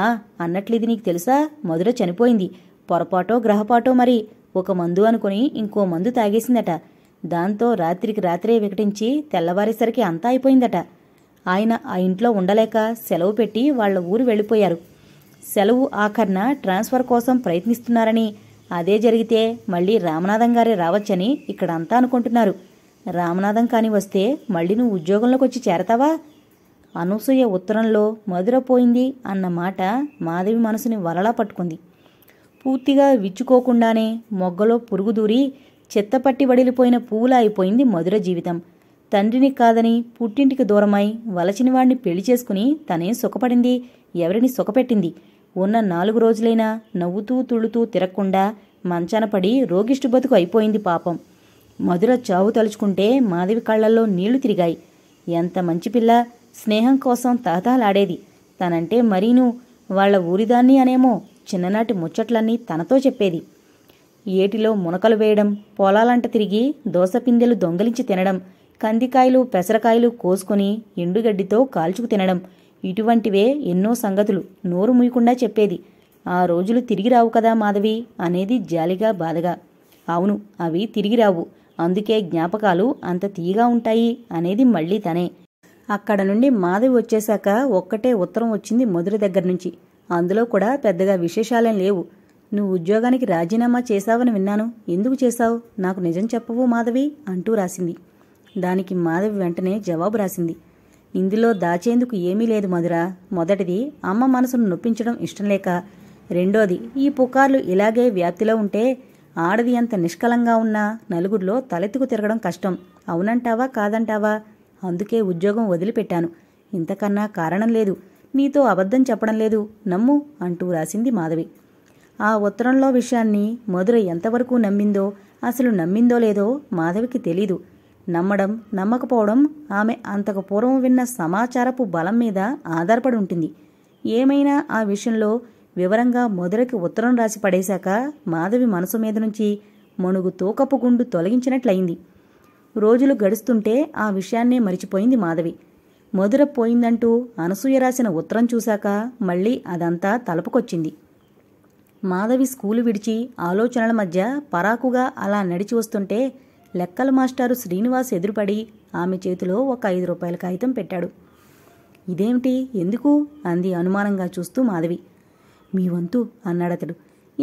ఆ అన్నట్లేది నీకు తెలుసా మధుర చనిపోయింది పొరపాటో గ్రహపాటో మరి ఒక మందు అనుకుని ఇంకో మందు తాగేసిందట దాంతో రాత్రికి రాత్రే వికటించి తెల్లవారేసరికి అంతా అయిపోయిందట ఆయన ఆ ఇంట్లో ఉండలేక సెలవు పెట్టి వాళ్ల ఊరు వెళ్ళిపోయారు సెలవు ఆఖర్న ట్రాన్స్ఫర్ కోసం ప్రయత్నిస్తున్నారని అదే జరిగితే మళ్ళీ రామనాథం గారే రావచ్చని ఇక్కడంతా అనుకుంటున్నారు రామనాథం కాని వస్తే మళ్ళీ నువ్వు ఉద్యోగంలోకి వచ్చి చేరతావా అనసూయ ఉత్తరంలో మధురపోయింది అన్న మాట మాధవి మనసుని వలలా పట్టుకుంది పూర్తిగా విచ్చుకోకుండానే మొగ్గలో పురుగుదూరి చెత్తపట్టి వడిలిపోయిన పువ్వులా అయిపోయింది మధుర జీవితం తండ్రిని కాదని పుట్టింటికి దూరమై వలచిన వాడిని పెళ్లి చేసుకుని తనే సుఖపడింది ఎవరిని సుఖపెట్టింది ఉన్న నాలుగు రోజులైనా నవ్వుతూ తుళ్ళుతూ తిరగకుండా మంచాన పడి రోగిష్టి బతుకు అయిపోయింది పాపం మధుర చావు తలుచుకుంటే మాధవి కళ్లల్లో నీళ్లు తిరిగాయి ఎంత మంచి పిల్ల స్నేహం కోసం తహతాలాడేది తనంటే మరీను వాళ్ల ఊరిదాన్ని అనేమో చిన్ననాటి ముచ్చట్లన్నీ తనతో చెప్పేది ఏటిలో మునకలు వేయడం పొలాలంట తిరిగి దోసపిందెలు దొంగలించి తినడం కందికాయలు పెసరకాయలు కోసుకొని ఎండుగడ్డితో కాల్చుకు తినడం ఇటువంటివే ఎన్నో సంగతులు నోరు మూయకుండా చెప్పేది ఆ రోజులు తిరిగి రావు కదా మాధవి అనేది జాలిగా బాధగా అవును అవి తిరిగి రావు అందుకే జ్ఞాపకాలు అంత తీయగా ఉంటాయి అనేది మళ్ళీ తనే అక్కడ నుండి మాధవి వచ్చేశాక ఒక్కటే ఉత్తరం వచ్చింది మధుర దగ్గర నుంచి అందులో కూడా పెద్దగా విశేషాలేం లేవు నువ్వు ఉద్యోగానికి రాజీనామా చేశావని విన్నాను ఎందుకు చేశావు నాకు నిజం చెప్పవు మాధవి అంటూ రాసింది దానికి మాధవి వెంటనే జవాబు రాసింది ఇందులో దాచేందుకు ఏమీ లేదు మధుర మొదటిది అమ్మ మనసును నొప్పించడం ఇష్టం లేక రెండోది ఈ పుకార్లు ఇలాగే వ్యాప్తిలో ఉంటే ఆడది ఎంత నిష్కలంగా ఉన్నా నలుగురిలో తలెత్తుకు తిరగడం కష్టం అవునంటావా కాదంటావా అందుకే ఉద్యోగం వదిలిపెట్టాను ఇంతకన్నా కారణం లేదు నీతో అబద్ధం చెప్పడం లేదు నమ్ము అంటూ రాసింది మాధవి ఆ ఉత్తరంలో విషయాన్ని మధుర ఎంతవరకు నమ్మిందో అసలు నమ్మిందో లేదో మాధవికి తెలీదు నమ్మడం నమ్మకపోవడం ఆమె అంతకు పూర్వం విన్న సమాచారపు బలం మీద ఆధారపడి ఉంటుంది ఏమైనా ఆ విషయంలో వివరంగా మధురకి ఉత్తరం రాసి పడేశాక మాధవి మనసు మీద నుంచి మణుగు తోకపు గుండు తొలగించినట్లయింది రోజులు గడుస్తుంటే ఆ విషయాన్నే మరిచిపోయింది మాధవి మధుర పోయిందంటూ అనసూయ రాసిన ఉత్తరం చూశాక మళ్ళీ అదంతా తలుపుకొచ్చింది మాధవి స్కూలు విడిచి ఆలోచనల మధ్య పరాకుగా అలా నడిచి వస్తుంటే లెక్కల మాస్టారు శ్రీనివాస్ ఎదురుపడి ఆమె చేతిలో ఒక ఐదు రూపాయల కాగితం పెట్టాడు ఇదేమిటి ఎందుకు అంది అనుమానంగా చూస్తూ మాధవి మీ వంతు అన్నాడతడు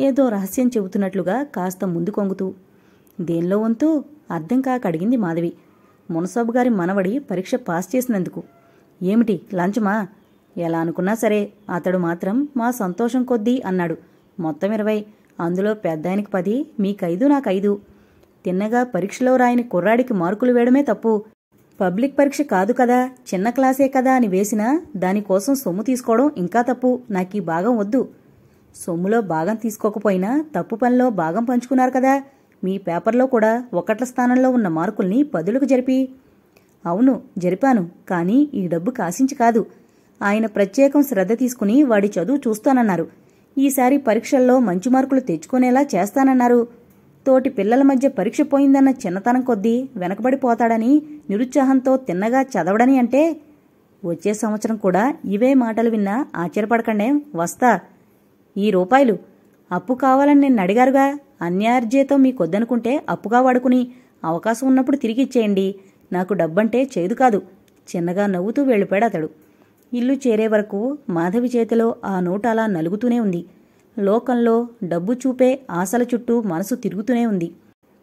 ఏదో రహస్యం చెబుతున్నట్లుగా కాస్త ముందు కొంగుతూ దేనిలో వంతు అర్థం కాక అడిగింది మాధవి మునసాబు గారి మనవడి పరీక్ష పాస్ చేసినందుకు ఏమిటి లంచమా ఎలా అనుకున్నా సరే అతడు మాత్రం మా సంతోషం కొద్దీ అన్నాడు మొత్తం ఇరవై అందులో ఆయనకి పది మీకైదు నాకైదు తిన్నగా పరీక్షలో రాయని కుర్రాడికి మార్కులు వేయడమే తప్పు పబ్లిక్ పరీక్ష కాదు కదా చిన్న క్లాసే కదా అని వేసినా దానికోసం సొమ్ము తీసుకోవడం ఇంకా తప్పు నాకు ఈ భాగం వద్దు సొమ్ములో భాగం తీసుకోకపోయినా తప్పు పనిలో భాగం పంచుకున్నారు కదా మీ పేపర్లో కూడా ఒకట్ల స్థానంలో ఉన్న మార్కుల్ని పదులకు జరిపి అవును జరిపాను కానీ ఈ డబ్బు కాసించి కాదు ఆయన ప్రత్యేకం శ్రద్ధ తీసుకుని వాడి చదువు చూస్తానన్నారు ఈసారి పరీక్షల్లో మంచి మార్కులు తెచ్చుకునేలా చేస్తానన్నారు తోటి పిల్లల మధ్య పరీక్ష పోయిందన్న చిన్నతనం కొద్దీ వెనకబడిపోతాడని నిరుత్సాహంతో తిన్నగా చదవడని అంటే వచ్చే సంవత్సరం కూడా ఇవే మాటలు విన్నా ఆశ్చర్యపడకండే వస్తా ఈ రూపాయలు అప్పు కావాలని నేను అడిగారుగా అన్యార్జేతో మీకొద్దనుకుంటే అప్పుగా వాడుకుని అవకాశం ఉన్నప్పుడు తిరిగి ఇచ్చేయండి నాకు డబ్బంటే చేదు కాదు చిన్నగా నవ్వుతూ వెళ్ళిపోయాడు అతడు ఇల్లు చేరే వరకు మాధవి చేతిలో ఆ నోట అలా నలుగుతూనే ఉంది లోకంలో డబ్బు చూపే ఆశల చుట్టూ మనసు తిరుగుతూనే ఉంది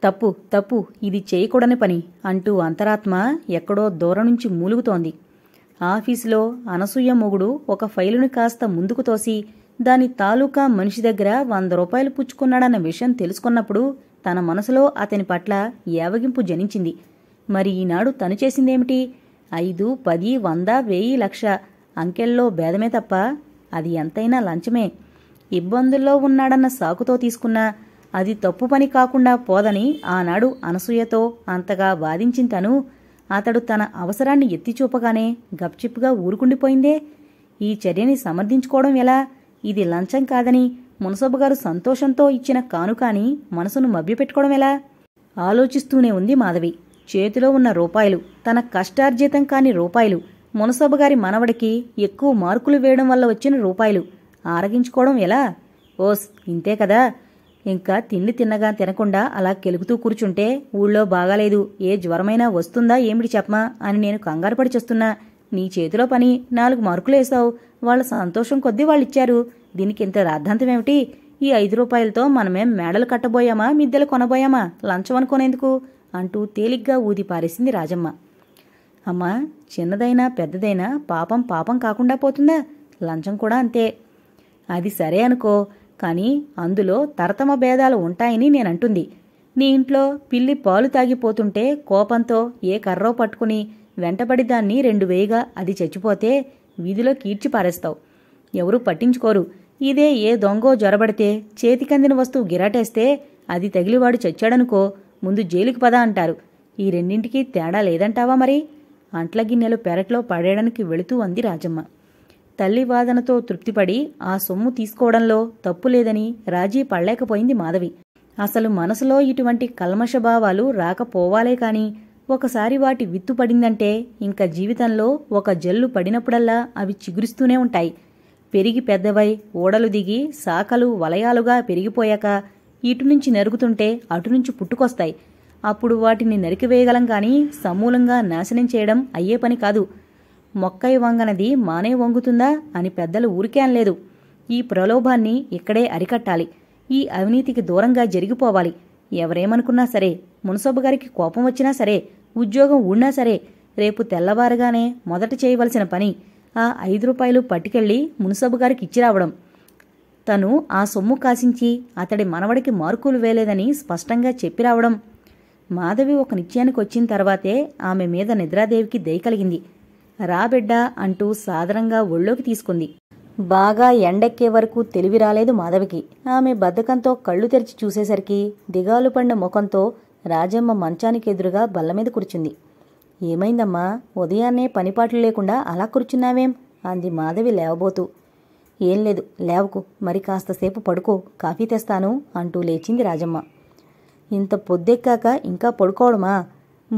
తప్పు తప్పు ఇది చేయకూడని పని అంటూ అంతరాత్మ ఎక్కడో దూరం నుంచి మూలుగుతోంది ఆఫీసులో అనసూయ మొగుడు ఒక ఫైలును కాస్త ముందుకు తోసి దాని తాలూకా మనిషి దగ్గర వంద రూపాయలు పుచ్చుకున్నాడన్న విషయం తెలుసుకున్నప్పుడు తన మనసులో అతని పట్ల ఏవగింపు జనించింది మరి ఈనాడు తను చేసిందేమిటి ఐదు పది వంద వెయ్యి లక్ష అంకెల్లో భేదమే తప్ప అది ఎంతైనా లంచమే ఇబ్బందుల్లో ఉన్నాడన్న సాకుతో తీసుకున్నా అది తప్పు పని కాకుండా పోదని ఆనాడు అనసూయతో అంతగా వాదించింతను తను అతడు తన అవసరాన్ని ఎత్తిచూపగానే గప్చిప్గా ఊరుకుండిపోయిందే ఈ చర్యని సమర్థించుకోవడం ఎలా ఇది లంచం కాదని మునసబ్బుగారు సంతోషంతో ఇచ్చిన కానుకాని మనసును మభ్యపెట్టుకోవడం ఎలా ఆలోచిస్తూనే ఉంది మాధవి చేతిలో ఉన్న రూపాయలు తన కష్టార్జితం కాని రూపాయలు మునసబ్బుగారి మనవడికి ఎక్కువ మార్కులు వేయడం వల్ల వచ్చిన రూపాయలు ఆరగించుకోవడం ఎలా ఓస్ ఇంతే కదా ఇంకా తిండి తిన్నగా తినకుండా అలా కెలుగుతూ కూర్చుంటే ఊళ్ళో బాగాలేదు ఏ జ్వరమైనా వస్తుందా ఏమిటి చెప్పమా అని నేను కంగారు పడి చేస్తున్నా నీ చేతిలో పని నాలుగు మార్కులు వేసావు వాళ్ళ సంతోషం కొద్దీ వాళ్ళు ఇచ్చారు దీనికి ఇంత రాద్ధాంతం ఏమిటి ఈ ఐదు రూపాయలతో మనమేం మేడలు కట్టబోయామా మిద్దెలు కొనబోయామా లంచం అనుకునేందుకు అంటూ తేలిగ్గా ఊది పారేసింది రాజమ్మ అమ్మా చిన్నదైనా పెద్దదైనా పాపం పాపం కాకుండా పోతుందా లంచం కూడా అంతే అది సరే అనుకో కానీ అందులో తరతమ భేదాలు ఉంటాయని నేనంటుంది నీ ఇంట్లో పిల్లి పాలు తాగిపోతుంటే కోపంతో ఏ కర్రో పట్టుకుని వెంటబడి దాన్ని రెండు వేయిగా అది చచ్చిపోతే వీధిలో కీడ్చి పారేస్తావు ఎవరూ పట్టించుకోరు ఇదే ఏ దొంగో జ్వరబడితే చేతికందిన వస్తువు గిరాటేస్తే అది తగిలివాడు చచ్చాడనుకో ముందు జైలుకి పద అంటారు ఈ రెండింటికి తేడా లేదంటావా మరి అంట్ల గిన్నెలు పెరట్లో పడేయడానికి వెళుతూ అంది రాజమ్మ తల్లి వాదనతో తృప్తిపడి ఆ సొమ్ము తీసుకోవడంలో తప్పు లేదని రాజీ పడలేకపోయింది మాధవి అసలు మనసులో ఇటువంటి కల్మషభావాలు రాకపోవాలే కాని ఒకసారి వాటి విత్తు పడిందంటే ఇంకా జీవితంలో ఒక జల్లు పడినప్పుడల్లా అవి చిగురిస్తూనే ఉంటాయి పెరిగి పెద్దవై ఓడలు దిగి శాఖలు వలయాలుగా పెరిగిపోయాక ఇటు నుంచి నరుగుతుంటే అటు నుంచి పుట్టుకొస్తాయి అప్పుడు వాటిని నరికివేయగలం కానీ సమూలంగా నాశనం చేయడం అయ్యే పని కాదు మొక్కై వంగనది మానే వంగుతుందా అని పెద్దలు ఊరికే ఈ ప్రలోభాన్ని ఇక్కడే అరికట్టాలి ఈ అవినీతికి దూరంగా జరిగిపోవాలి ఎవరేమనుకున్నా సరే మునసబ్బు గారికి కోపం వచ్చినా సరే ఉద్యోగం ఉన్నా సరే రేపు తెల్లవారుగానే మొదట చేయవలసిన పని ఆ ఐదు రూపాయలు పట్టుకెళ్ళి మున్సబు గారికి ఇచ్చిరావడం తను ఆ సొమ్ము కాసించి అతడి మనవడికి మార్కులు వేలేదని స్పష్టంగా చెప్పిరావడం మాధవి ఒక నిత్యానికి వచ్చిన తర్వాతే ఆమె మీద నిద్రాదేవికి దయ కలిగింది రాబిడ్డ అంటూ సాధారణంగా ఒళ్ళోకి తీసుకుంది బాగా ఎండెక్కే వరకు తెలివి రాలేదు మాధవికి ఆమె బద్ధకంతో కళ్ళు తెరిచి చూసేసరికి దిగాలు పడిన ముఖంతో రాజమ్మ మంచానికి ఎదురుగా బల్ల మీద కూర్చుంది ఏమైందమ్మా ఉదయాన్నే పనిపాట్లు లేకుండా అలా కూర్చున్నావేం అంది మాధవి లేవబోతూ ఏం లేదు లేవకు మరి కాస్తసేపు పడుకో కాఫీ తెస్తాను అంటూ లేచింది రాజమ్మ ఇంత పొద్దెక్కాక ఇంకా పడుకోవడమా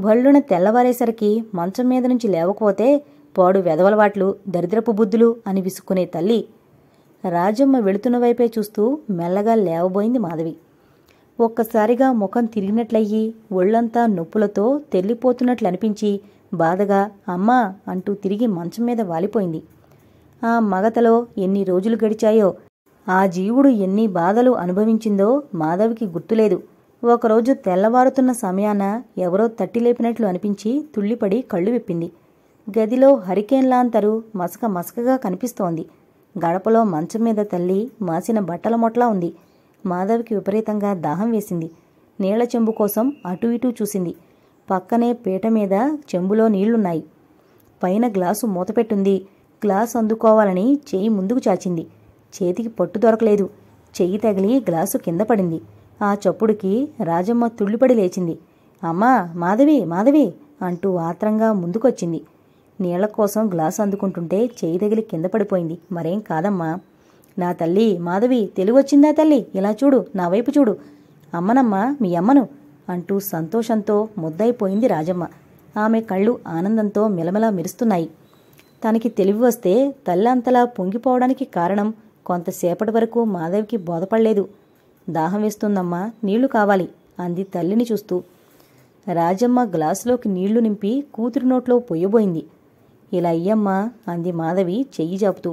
భళ్ళున తెల్లవారేసరికి మంచం మీద నుంచి లేవకపోతే పాడు వెదవలవాట్లు దరిద్రపు బుద్ధులు అని విసుక్కునే తల్లి రాజమ్మ వెళుతున్న వైపే చూస్తూ మెల్లగా లేవబోయింది మాధవి ఒక్కసారిగా ముఖం తిరిగినట్లయ్యి ఒళ్లంతా నొప్పులతో తెల్లిపోతున్నట్లు అనిపించి బాధగా అమ్మా అంటూ తిరిగి మంచం మీద వాలిపోయింది ఆ మగతలో ఎన్ని రోజులు గడిచాయో ఆ జీవుడు ఎన్ని బాధలు అనుభవించిందో మాధవికి గుర్తులేదు ఒకరోజు తెల్లవారుతున్న సమయాన ఎవరో తట్టి లేపినట్లు అనిపించి తుళ్ళిపడి కళ్ళు విప్పింది గదిలో హరికేన్లాంతరు మసక మసకగా కనిపిస్తోంది గడపలో మంచం మీద తల్లి మాసిన బట్టల మొట్లా ఉంది మాధవికి విపరీతంగా దాహం వేసింది నీళ్ల చెంబు కోసం అటు ఇటూ చూసింది పక్కనే పీట మీద చెంబులో నీళ్లున్నాయి పైన గ్లాసు మూతపెట్టుంది గ్లాసు అందుకోవాలని చేయి ముందుకు చాచింది చేతికి పట్టు దొరకలేదు చెయ్యి తగిలి గ్లాసు కింద పడింది ఆ చప్పుడుకి రాజమ్మ తుళ్ళిపడి లేచింది అమ్మా మాధవి మాధవి అంటూ ఆత్రంగా ముందుకొచ్చింది నీళ్ల కోసం గ్లాసు అందుకుంటుంటే చేయి తగిలి కింద పడిపోయింది మరేం కాదమ్మా నా తల్లి మాధవి తెలివొచ్చిందా తల్లి ఇలా చూడు నా వైపు చూడు అమ్మనమ్మ మీ అమ్మను అంటూ సంతోషంతో ముద్దైపోయింది రాజమ్మ ఆమె కళ్ళు ఆనందంతో మెలమెలా మెరుస్తున్నాయి తనకి తెలివి వస్తే తల్లి అంతలా పొంగిపోవడానికి కారణం కొంతసేపటి వరకు మాధవికి బోధపడలేదు దాహం వేస్తుందమ్మా నీళ్లు కావాలి అంది తల్లిని చూస్తూ రాజమ్మ గ్లాసులోకి నీళ్లు నింపి కూతురు నోట్లో పొయ్యబోయింది ఇలా అయ్యమ్మా అంది మాధవి చెయ్యి జాపుతూ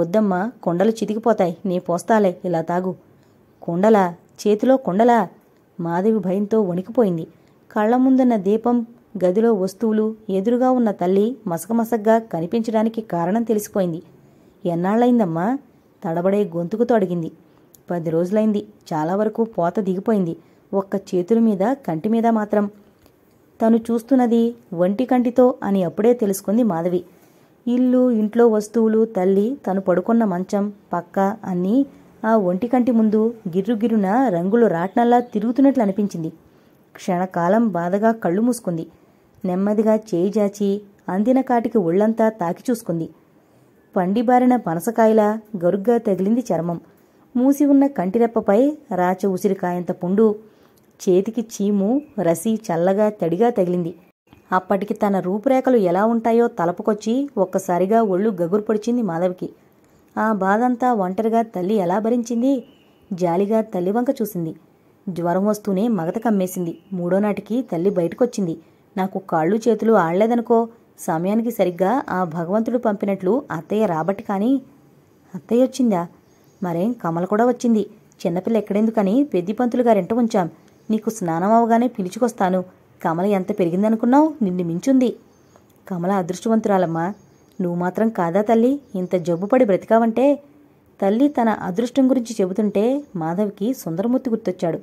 వద్దమ్మా కొండలు చితికిపోతాయి నీ పోస్తాలే ఇలా తాగు కొండలా చేతిలో కొండలా మాధవి భయంతో వణికిపోయింది కళ్ల ముందున్న దీపం గదిలో వస్తువులు ఎదురుగా ఉన్న తల్లి మసకమసగ్గా కనిపించడానికి కారణం తెలిసిపోయింది ఎన్నాళ్ళైందమ్మా తడబడే గొంతుకుతో అడిగింది పది రోజులైంది చాలా వరకు పోత దిగిపోయింది ఒక్క చేతుల మీద కంటి మీద మాత్రం తను చూస్తున్నది ఒంటి కంటితో అని అప్పుడే తెలుసుకుంది మాధవి ఇల్లు ఇంట్లో వస్తువులు తల్లి తను పడుకున్న మంచం పక్క అన్నీ ఆ ఒంటికంటి ముందు గిర్రుగిరున రంగులు రాట్నల్లా తిరుగుతున్నట్లు అనిపించింది క్షణకాలం బాధగా కళ్ళు మూసుకుంది నెమ్మదిగా చేయి జాచి అందిన కాటికి ఒళ్లంతా తాకి చూసుకుంది పండిబారిన పనసకాయలా గరుగ్గా తగిలింది చర్మం మూసి ఉన్న కంటిరెప్పపై రాచ ఉసిరికాయంత పుండు చేతికి చీము రసి చల్లగా తడిగా తగిలింది అప్పటికి తన రూపురేఖలు ఎలా ఉంటాయో తలపుకొచ్చి ఒక్కసారిగా ఒళ్ళు గగురు పొడిచింది మాధవికి ఆ బాధంతా ఒంటరిగా తల్లి ఎలా భరించింది జాలిగా తల్లి వంక చూసింది జ్వరం వస్తూనే మగత కమ్మేసింది మూడో నాటికి తల్లి బయటకొచ్చింది నాకు కాళ్ళు చేతులు ఆడలేదనుకో సమయానికి సరిగ్గా ఆ భగవంతుడు పంపినట్లు అత్తయ్య రాబట్టి కానీ అత్తయ్య వచ్చిందా మరేం కమల కూడా వచ్చింది చిన్నపిల్ల ఎక్కడెందుకని పెద్దిపంతులు గారింట ఉంచాం నీకు స్నానం అవగానే పిలుచుకొస్తాను కమల ఎంత పెరిగిందనుకున్నావు నిన్ను మించుంది కమల అదృష్టవంతురాలమ్మా నువ్వు మాత్రం కాదా తల్లి ఇంత జబ్బుపడి బ్రతికావంటే తల్లి తన అదృష్టం గురించి చెబుతుంటే మాధవ్కి సుందరమూర్తి గుర్తొచ్చాడు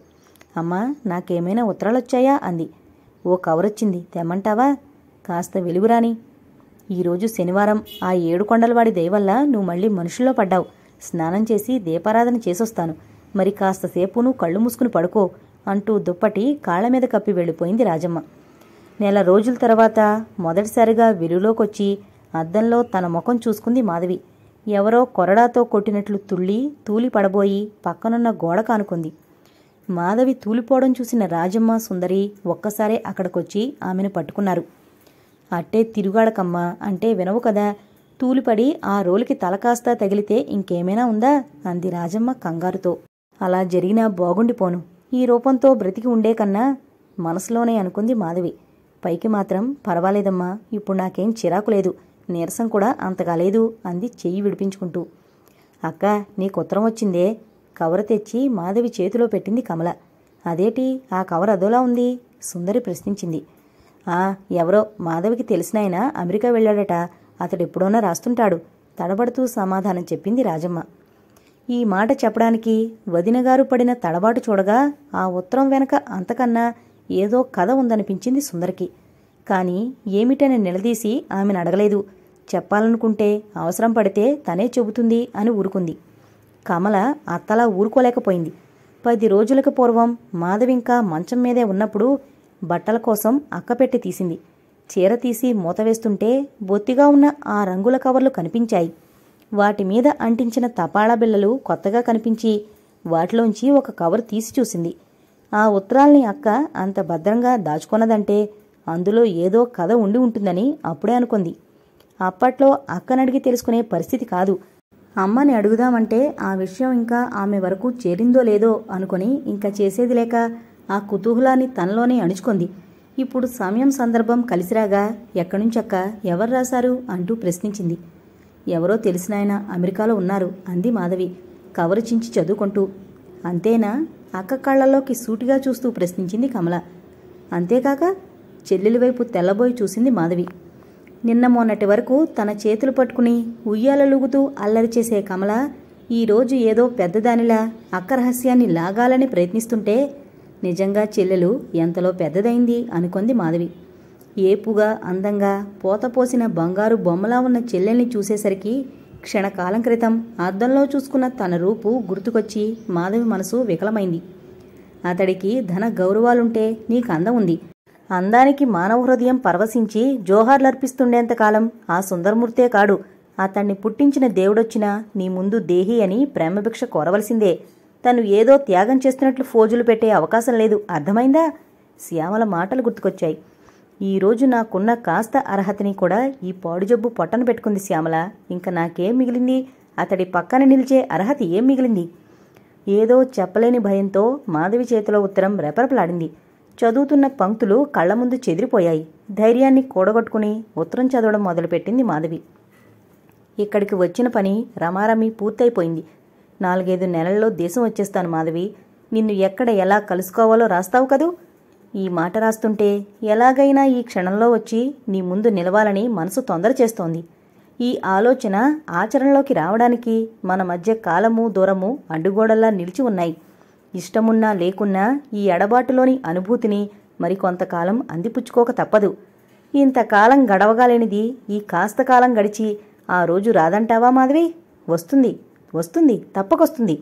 అమ్మా నాకేమైనా ఉత్తరాలొచ్చాయా అంది ఓ కవరొచ్చింది తెమ్మంటావా కాస్త వెలుగురాని ఈరోజు శనివారం ఆ ఏడు కొండలవాడి దయవల్ల నువ్వు మళ్ళీ మనుషుల్లో పడ్డావు స్నానం చేసి దీపారాధన చేసొస్తాను మరి కాస్త సేపు నువ్వు కళ్ళు మూసుకుని పడుకో అంటూ దుప్పటి కాళ్ళ మీద కప్పి వెళ్ళిపోయింది రాజమ్మ నెల రోజుల తర్వాత మొదటిసారిగా వెలులోకొచ్చి అద్దంలో తన ముఖం చూసుకుంది మాధవి ఎవరో కొరడాతో కొట్టినట్లు తుళ్ళి తూలి పడబోయి పక్కనున్న గోడ కానుకుంది మాధవి తూలిపోవడం చూసిన రాజమ్మ సుందరి ఒక్కసారే అక్కడికొచ్చి ఆమెను పట్టుకున్నారు అట్టే తిరుగాడకమ్మ అంటే వినవు కదా తూలిపడి ఆ రోలికి తల కాస్తా తగిలితే ఇంకేమైనా ఉందా అంది రాజమ్మ కంగారుతో అలా జరిగినా బాగుండిపోను ఈ రూపంతో బ్రతికి ఉండే కన్నా మనసులోనే అనుకుంది మాధవి పైకి మాత్రం పర్వాలేదమ్మా ఇప్పుడు నాకేం చిరాకు లేదు నీరసం కూడా అంతగా లేదు అంది చెయ్యి విడిపించుకుంటూ అక్క నీకు ఉత్తరం వచ్చిందే కవర్ తెచ్చి మాధవి చేతిలో పెట్టింది కమల అదేటి ఆ కవర్ అదోలా ఉంది సుందరి ప్రశ్నించింది ఆ ఎవరో మాధవికి తెలిసినాయన అమెరికా వెళ్ళాడట అతడెప్పుడోనా రాస్తుంటాడు తడబడుతూ సమాధానం చెప్పింది రాజమ్మ ఈ మాట చెప్పడానికి వదినగారు పడిన తడబాటు చూడగా ఆ ఉత్తరం వెనక అంతకన్నా ఏదో కథ ఉందనిపించింది సుందరికి కానీ ఏమిటని నిలదీసి ఆమెను అడగలేదు చెప్పాలనుకుంటే అవసరం పడితే తనే చెబుతుంది అని ఊరుకుంది కమల అత్తలా ఊరుకోలేకపోయింది పది రోజులకు పూర్వం మాధవింకా మంచం మీదే ఉన్నప్పుడు బట్టల కోసం అక్కపెట్టి తీసింది చీర తీసి మూతవేస్తుంటే బొత్తిగా ఉన్న ఆ రంగుల కవర్లు కనిపించాయి వాటి మీద అంటించిన తపాళా బిళ్ళలు కొత్తగా కనిపించి వాటిలోంచి ఒక కవర్ తీసి చూసింది ఆ ఉత్తరాల్ని అక్క అంత భద్రంగా దాచుకున్నదంటే అందులో ఏదో కథ ఉండి ఉంటుందని అప్పుడే అనుకుంది అప్పట్లో అక్కనడిగి తెలుసుకునే పరిస్థితి కాదు అమ్మని అడుగుదామంటే ఆ విషయం ఇంకా ఆమె వరకు చేరిందో లేదో అనుకుని ఇంకా చేసేది లేక ఆ కుతూహలాన్ని తనలోనే అణుచుకుంది ఇప్పుడు సమయం సందర్భం కలిసిరాగా ఎక్కడి ఎవరు రాశారు అంటూ ప్రశ్నించింది ఎవరో తెలిసినాయన అమెరికాలో ఉన్నారు అంది మాధవి చించి చదువుకుంటూ అంతేనా అక్క కళ్ళల్లోకి సూటిగా చూస్తూ ప్రశ్నించింది కమల అంతేకాక చెల్లెలి వైపు తెల్లబోయి చూసింది మాధవి నిన్న మొన్నటి వరకు తన చేతులు పట్టుకుని ఉయ్యాలలుగుతూ అల్లరి చేసే కమల ఈరోజు ఏదో పెద్దదానిలా అక్క రహస్యాన్ని లాగాలని ప్రయత్నిస్తుంటే నిజంగా చెల్లెలు ఎంతలో పెద్దదైంది అనుకుంది మాధవి ఏపుగా అందంగా పోతపోసిన బంగారు బొమ్మలా ఉన్న చెల్లెల్ని చూసేసరికి క్షణకాలం క్రితం అద్దంలో చూసుకున్న తన రూపు గుర్తుకొచ్చి మాధవి మనసు వికలమైంది అతడికి ధన గౌరవాలుంటే నీకు అందం ఉంది అందానికి మానవ హృదయం పరవశించి జోహార్లర్పిస్తుండేంతకాలం ఆ సుందరమూర్తే కాడు అతన్ని పుట్టించిన దేవుడొచ్చినా నీ ముందు దేహి అని ప్రేమభిక్ష కోరవలసిందే తను ఏదో త్యాగం చేస్తున్నట్లు ఫోజులు పెట్టే అవకాశం లేదు అర్థమైందా శ్యామల మాటలు గుర్తుకొచ్చాయి ఈరోజు నాకున్న కాస్త అర్హతని కూడా ఈ పాడు జబ్బు పొట్టను పెట్టుకుంది శ్యామల ఇంకా నాకేం మిగిలింది అతడి పక్కన నిలిచే అర్హత ఏం మిగిలింది ఏదో చెప్పలేని భయంతో మాధవి చేతిలో ఉత్తరం రెపరెపలాడింది చదువుతున్న పంక్తులు కళ్ల ముందు చెదిరిపోయాయి ధైర్యాన్ని కూడగొట్టుకుని ఉత్తరం చదవడం మొదలుపెట్టింది మాధవి ఇక్కడికి వచ్చిన పని రమారమి పూర్తయిపోయింది నాలుగైదు నెలల్లో దేశం వచ్చేస్తాను మాధవి నిన్ను ఎక్కడ ఎలా కలుసుకోవాలో రాస్తావు కదూ ఈ మాట రాస్తుంటే ఎలాగైనా ఈ క్షణంలో వచ్చి నీ ముందు నిలవాలని మనసు తొందర చేస్తోంది ఈ ఆలోచన ఆచరణలోకి రావడానికి మన మధ్య కాలము దూరము అడ్డుగోడల్లా నిలిచి ఉన్నాయి ఇష్టమున్నా లేకున్నా ఈ ఎడబాటులోని అనుభూతిని మరికొంతకాలం అందిపుచ్చుకోక తప్పదు ఇంతకాలం గడవగాలేనిది ఈ కాస్త కాలం గడిచి ఆ రోజు రాదంటావా మాధవి వస్తుంది వస్తుంది తప్పకొస్తుంది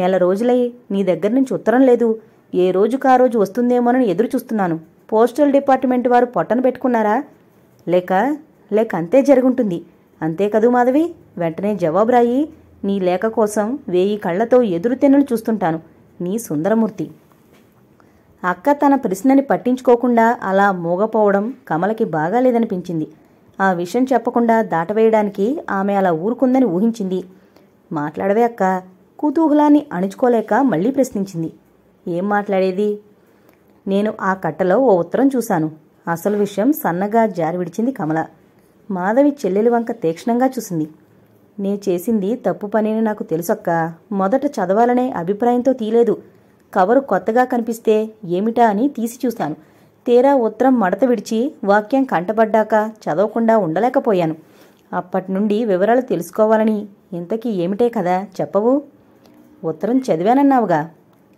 నెల రోజులై నీ దగ్గర నుంచి ఉత్తరం లేదు ఏ ఆ రోజు వస్తుందేమోనని ఎదురు చూస్తున్నాను పోస్టల్ డిపార్ట్మెంట్ వారు పొట్టను పెట్టుకున్నారా లేక లేక అంతే జరుగుంటుంది అంతే కదూ మాధవి వెంటనే జవాబు రాయి నీ లేఖ కోసం వేయి కళ్ళతో ఎదురు తెన్నులు చూస్తుంటాను నీ సుందరమూర్తి అక్క తన ప్రశ్నని పట్టించుకోకుండా అలా మూగపోవడం కమలకి బాగాలేదనిపించింది ఆ విషయం చెప్పకుండా దాటవేయడానికి ఆమె అలా ఊరుకుందని ఊహించింది మాట్లాడవే అక్క కుతూహలాన్ని అణుచుకోలేక మళ్లీ ప్రశ్నించింది ఏం మాట్లాడేది నేను ఆ కట్టలో ఓ ఉత్తరం చూశాను అసలు విషయం సన్నగా జారి విడిచింది కమల మాధవి చెల్లెలి వంక తీక్షణంగా చూసింది నే చేసింది తప్పు పనిని నాకు తెలుసక్క మొదట చదవాలనే అభిప్రాయంతో తీలేదు కవరు కొత్తగా కనిపిస్తే ఏమిటా అని తీసి చూశాను తీరా ఉత్తరం మడత విడిచి వాక్యం కంటపడ్డాక చదవకుండా ఉండలేకపోయాను అప్పటి నుండి వివరాలు తెలుసుకోవాలని ఇంతకీ ఏమిటే కదా చెప్పవు ఉత్తరం చదివానన్నావుగా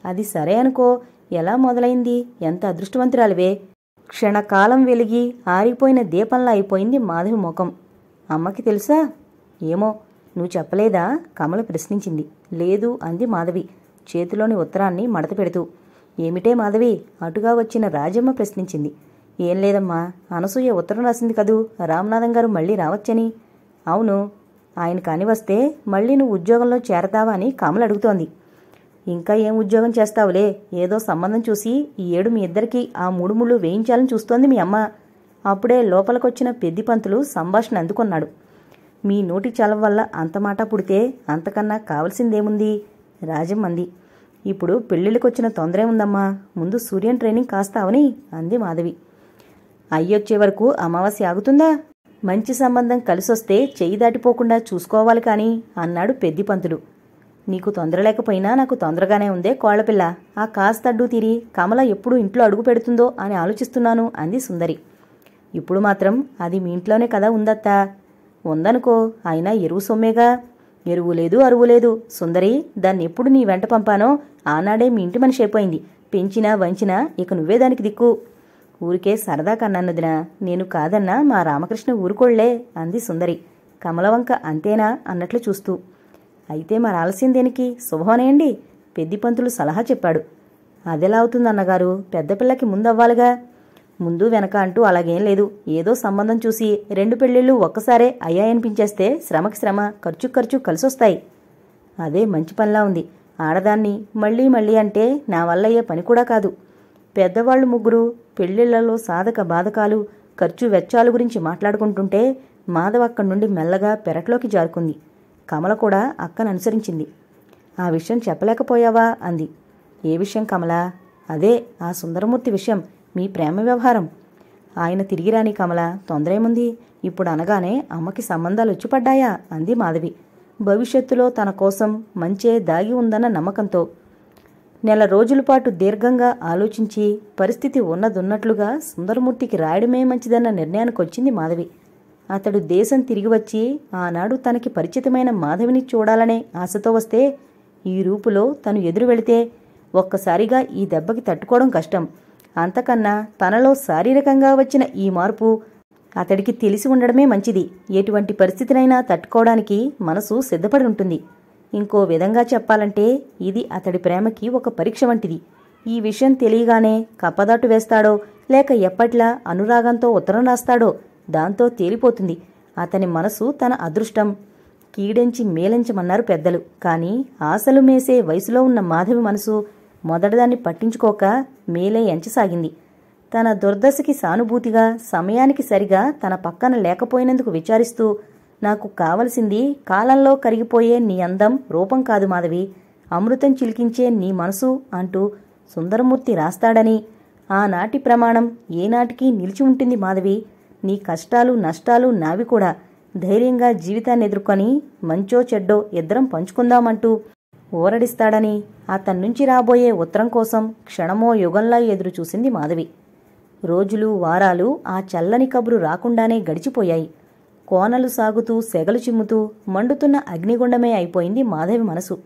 అది సరే అనుకో ఎలా మొదలైంది ఎంత అదృష్టవంతురాలివే క్షణకాలం వెలిగి ఆరిపోయిన దీపంలా అయిపోయింది మాధవి ముఖం అమ్మకి తెలుసా ఏమో నువ్వు చెప్పలేదా కమల ప్రశ్నించింది లేదు అంది మాధవి చేతిలోని ఉత్తరాన్ని మడత పెడుతూ ఏమిటే మాధవి అటుగా వచ్చిన రాజమ్మ ప్రశ్నించింది ఏం లేదమ్మా అనసూయ ఉత్తరం రాసింది కదూ రామనాథం గారు మళ్ళీ రావచ్చని అవును ఆయన కాని వస్తే మళ్ళీ నువ్వు ఉద్యోగంలో చేరతావా అని కమల అడుగుతోంది ఇంకా ఏం ఉద్యోగం చేస్తావులే ఏదో సంబంధం చూసి ఈ ఏడు మీ ఇద్దరికి ఆ మూడు ముళ్ళు వేయించాలని చూస్తోంది మీ అమ్మ అప్పుడే లోపలికొచ్చిన పెద్ది పంతులు సంభాషణ అందుకున్నాడు మీ నోటి చలవ వల్ల అంత మాట పుడితే అంతకన్నా కావలసిందేముంది రాజమ్మంది ఇప్పుడు పెళ్ళిళ్ళకొచ్చిన తొందరే ఉందమ్మా ముందు సూర్యన్ ట్రైనింగ్ కాస్తావని అంది మాధవి అయ్యొచ్చే వరకు అమావాస్య ఆగుతుందా మంచి సంబంధం కలిసొస్తే చెయ్యి దాటిపోకుండా చూసుకోవాలి కానీ అన్నాడు పెద్ది పంతుడు నీకు తొందర లేకపోయినా నాకు తొందరగానే ఉందే కోళ్లపిల్ల ఆ కాస్తడ్డు తిరి కమల ఎప్పుడు ఇంట్లో అడుగు పెడుతుందో అని ఆలోచిస్తున్నాను అంది సుందరి ఇప్పుడు మాత్రం అది మీ ఇంట్లోనే కదా ఉందత్తా ఉందనుకో అయినా ఎరువు సొమ్మేగా ఎరువు లేదు అరువు లేదు సుందరి దాన్ని ఎప్పుడు నీ వెంట పంపానో ఆనాడే మీ ఇంటి మనిషి అయిపోయింది పెంచినా వంచినా ఇక నువ్వే దానికి దిక్కు ఊరికే సరదా కన్నానుదినా నేను కాదన్నా మా రామకృష్ణ ఊరుకోళ్లే అంది సుందరి కమలవంక అంతేనా అన్నట్లు చూస్తూ అయితే మరి ఆలస్యం దేనికి శుభమనేయండి పెద్దిపంతులు సలహా చెప్పాడు అదెలా అవుతుంది అన్నగారు పిల్లకి ముందవ్వాలిగా ముందు వెనక అంటూ అలాగేం లేదు ఏదో సంబంధం చూసి రెండు పెళ్ళిళ్ళు ఒక్కసారే అయ్యాయనిపించేస్తే శ్రమకి శ్రమ ఖర్చు ఖర్చు కలిసొస్తాయి అదే మంచి పనిలా ఉంది ఆడదాన్ని మళ్ళీ మళ్ళీ అంటే నా వల్ల అయ్యే పని కూడా కాదు పెద్దవాళ్ళు ముగ్గురు పెళ్లిళ్లలో సాధక బాధకాలు ఖర్చు వెచ్చాలు గురించి మాట్లాడుకుంటుంటే మాధవ అక్కడి నుండి మెల్లగా పెరట్లోకి జారుకుంది కమల కూడా అక్కను అనుసరించింది ఆ విషయం చెప్పలేకపోయావా అంది ఏ విషయం కమల అదే ఆ సుందరమూర్తి విషయం మీ ప్రేమ వ్యవహారం ఆయన తిరిగి రాని కమల తొందరేముంది ఇప్పుడు అనగానే అమ్మకి సంబంధాలు వచ్చిపడ్డాయా అంది మాధవి భవిష్యత్తులో తన కోసం మంచే దాగి ఉందన్న నమ్మకంతో నెల రోజుల పాటు దీర్ఘంగా ఆలోచించి పరిస్థితి ఉన్నదున్నట్లుగా సుందరమూర్తికి రాయడమే మంచిదన్న నిర్ణయానికి వచ్చింది మాధవి అతడు దేశం తిరిగి వచ్చి ఆనాడు తనకి పరిచితమైన మాధవిని చూడాలనే ఆశతో వస్తే ఈ రూపులో తను ఎదురు వెళితే ఒక్కసారిగా ఈ దెబ్బకి తట్టుకోవడం కష్టం అంతకన్నా తనలో శారీరకంగా వచ్చిన ఈ మార్పు అతడికి తెలిసి ఉండడమే మంచిది ఎటువంటి పరిస్థితినైనా తట్టుకోవడానికి మనసు సిద్ధపడి ఉంటుంది ఇంకో విధంగా చెప్పాలంటే ఇది అతడి ప్రేమకి ఒక పరీక్ష వంటిది ఈ విషయం తెలియగానే కప్పదాటు వేస్తాడో లేక ఎప్పట్లా అనురాగంతో ఉత్తరం రాస్తాడో దాంతో తేలిపోతుంది అతని మనసు తన అదృష్టం కీడెంచి మేలించమన్నారు పెద్దలు కానీ ఆశలు మేసే వయసులో ఉన్న మాధవి మనసు మొదటిదాన్ని పట్టించుకోక మేలే ఎంచసాగింది తన దుర్దశకి సానుభూతిగా సమయానికి సరిగా తన పక్కన లేకపోయినందుకు విచారిస్తూ నాకు కావలసింది కాలంలో కరిగిపోయే నీ అందం రూపం కాదు మాధవి అమృతం చిలికించే నీ మనసు అంటూ సుందరమూర్తి రాస్తాడని ఆనాటి ప్రమాణం ఏనాటికీ నిలిచి ఉంటుంది మాధవి నీ కష్టాలు నష్టాలు నావి కూడా ధైర్యంగా జీవితాన్ని ఎదుర్కొని మంచో చెడ్డో ఇద్దరం పంచుకుందామంటూ ఊరడిస్తాడని అతన్నుంచి రాబోయే ఉత్తరం కోసం క్షణమో యుగంలా ఎదురుచూసింది మాధవి రోజులు వారాలు ఆ చల్లని కబురు రాకుండానే గడిచిపోయాయి కోనలు సాగుతూ సెగలు చిమ్ముతూ మండుతున్న అగ్నిగుండమే అయిపోయింది మాధవి మనసు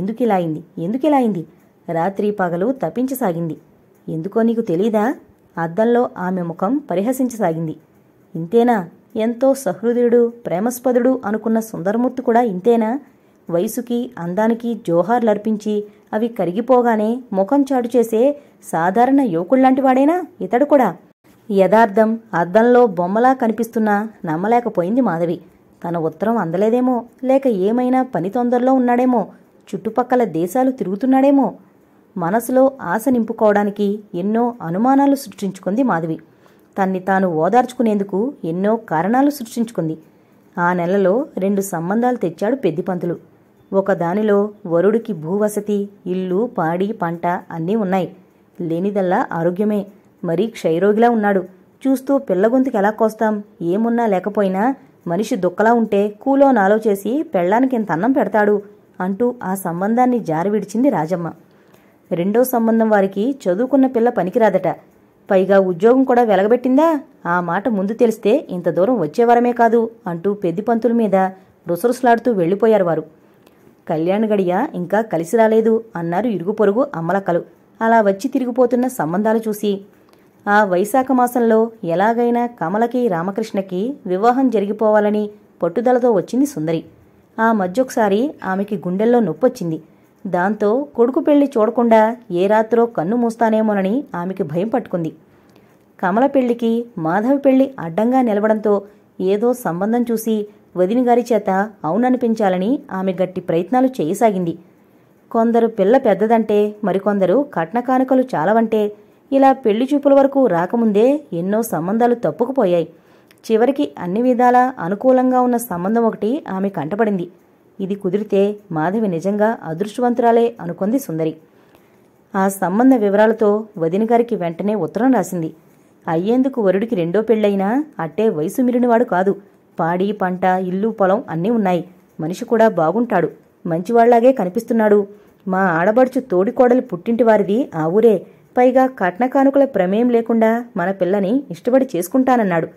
ఎందుకిలాయింది ఎందుకిలాయింది రాత్రి పగలు తప్పించసాగింది ఎందుకో నీకు తెలీదా అద్దంలో ఆమె ముఖం పరిహసించసాగింది ఇంతేనా ఎంతో సహృదయుడు ప్రేమస్పదుడు అనుకున్న సుందరమూర్తి కూడా ఇంతేనా వయసుకి అందానికి జోహార్లర్పించి అవి కరిగిపోగానే ముఖం చాటు చేసే సాధారణ యువకుళ్లాంటివాడేనా ఇతడు కూడా యథార్థం అద్దంలో బొమ్మలా కనిపిస్తున్నా నమ్మలేకపోయింది మాధవి తన ఉత్తరం అందలేదేమో లేక ఏమైనా పని తొందరలో ఉన్నాడేమో చుట్టుపక్కల దేశాలు తిరుగుతున్నాడేమో మనసులో ఆశ నింపుకోవడానికి ఎన్నో అనుమానాలు సృష్టించుకుంది మాధవి తన్ని తాను ఓదార్చుకునేందుకు ఎన్నో కారణాలు సృష్టించుకుంది ఆ నెలలో రెండు సంబంధాలు తెచ్చాడు పెద్దిపంతులు ఒకదానిలో వరుడికి భూవసతి ఇల్లు పాడి పంట అన్నీ ఉన్నాయి లేనిదల్లా ఆరోగ్యమే మరీ క్షయరోగిలా ఉన్నాడు చూస్తూ పిల్లగొంతుకి ఎలా కోస్తాం ఏమున్నా లేకపోయినా మనిషి దుక్కలా ఉంటే కూలో నాలో చేసి పెళ్ళానికి ఇంత అన్నం పెడతాడు అంటూ ఆ సంబంధాన్ని విడిచింది రాజమ్మ రెండో సంబంధం వారికి చదువుకున్న పిల్ల పనికిరాదట పైగా ఉద్యోగం కూడా వెలగబెట్టిందా ఆ మాట ముందు తెలిస్తే ఇంత దూరం వచ్చేవారమే కాదు అంటూ పెద్ది పంతుల మీద రుసరుసలాడుతూ వెళ్ళిపోయారు వారు కళ్యాణ్ గడియ ఇంకా కలిసి రాలేదు అన్నారు ఇరుగు పొరుగు అమ్మలక్కలు అలా వచ్చి తిరిగిపోతున్న సంబంధాలు చూసి ఆ వైశాఖ మాసంలో ఎలాగైనా కమలకి రామకృష్ణకి వివాహం జరిగిపోవాలని పట్టుదలతో వచ్చింది సుందరి ఆ మధ్యొకసారి ఆమెకి గుండెల్లో నొప్పొచ్చింది దాంతో కొడుకు పెళ్లి చూడకుండా ఏ రాత్రో కన్ను మూస్తానేమోనని ఆమెకి భయం పట్టుకుంది కమల పెళ్లికి మాధవి పెళ్లి అడ్డంగా నిలవడంతో ఏదో సంబంధం చూసి వదినగారి చేత అవుననిపించాలని ఆమె గట్టి ప్రయత్నాలు చేయసాగింది కొందరు పిల్ల పెద్దదంటే మరికొందరు కట్న కానుకలు చాలవంటే ఇలా పెళ్లి చూపుల వరకు రాకముందే ఎన్నో సంబంధాలు తప్పుకుపోయాయి చివరికి అన్ని విధాలా అనుకూలంగా ఉన్న సంబంధం ఒకటి ఆమె కంటపడింది ఇది కుదిరితే మాధవి నిజంగా అదృష్టవంతురాలే అనుకుంది సుందరి ఆ సంబంధ వివరాలతో వదినగారికి వెంటనే ఉత్తరం రాసింది అయ్యేందుకు వరుడికి రెండో పెళ్ళైనా అట్టే వయసు మిరినవాడు కాదు పాడి పంట ఇల్లు పొలం అన్నీ ఉన్నాయి మనిషి కూడా బాగుంటాడు మంచివాళ్లాగే కనిపిస్తున్నాడు మా ఆడబడుచు తోడి పుట్టింటి పుట్టింటివారిది ఆ ఊరే పైగా కట్న కానుకల ప్రమేయం లేకుండా మన పిల్లని ఇష్టపడి చేసుకుంటానన్నాడు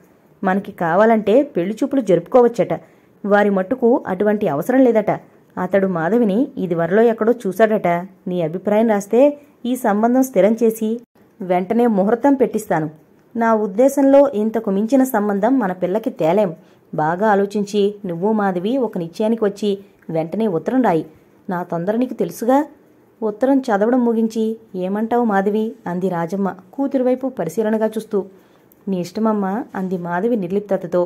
మనకి కావాలంటే పెళ్లి చూపులు జరుపుకోవచ్చట వారి మట్టుకు అటువంటి అవసరం లేదట అతడు మాధవిని ఇదివరలో ఎక్కడో చూశాడట నీ అభిప్రాయం రాస్తే ఈ సంబంధం స్థిరం చేసి వెంటనే ముహూర్తం పెట్టిస్తాను నా ఉద్దేశంలో ఇంతకు మించిన సంబంధం మన పిల్లకి తేలేం బాగా ఆలోచించి నువ్వు మాధవి ఒక నిశ్చయానికి వచ్చి వెంటనే ఉత్తరం రాయి నా తొందర నీకు తెలుసుగా ఉత్తరం చదవడం ముగించి ఏమంటావు మాధవి అంది రాజమ్మ కూతురువైపు పరిశీలనగా చూస్తూ నీ ఇష్టమమ్మా అంది మాధవి నిర్లిప్తతతో